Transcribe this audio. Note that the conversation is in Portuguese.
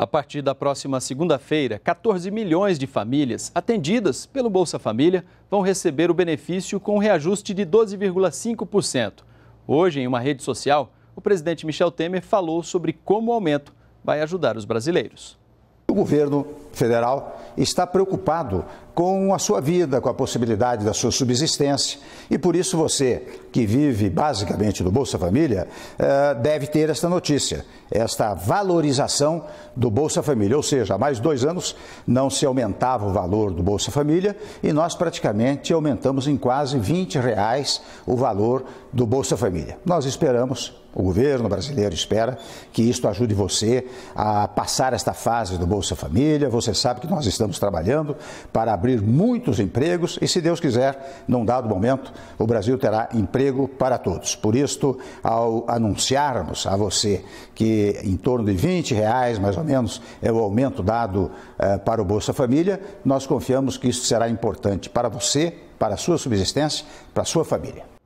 A partir da próxima segunda-feira, 14 milhões de famílias atendidas pelo Bolsa Família vão receber o benefício com um reajuste de 12,5%. Hoje, em uma rede social, o presidente Michel Temer falou sobre como o aumento vai ajudar os brasileiros. O governo federal está preocupado com a sua vida, com a possibilidade da sua subsistência. E por isso você, que vive basicamente do Bolsa Família, eh, deve ter esta notícia, esta valorização do Bolsa Família. Ou seja, há mais dois anos não se aumentava o valor do Bolsa Família e nós praticamente aumentamos em quase 20 reais o valor do Bolsa Família. Nós esperamos o governo brasileiro espera que isto ajude você a passar esta fase do Bolsa Família. Você sabe que nós estamos trabalhando para abrir abrir muitos empregos e, se Deus quiser, num dado momento, o Brasil terá emprego para todos. Por isto, ao anunciarmos a você que em torno de 20 reais, mais ou menos, é o aumento dado eh, para o Bolsa Família, nós confiamos que isso será importante para você, para a sua subsistência, para a sua família.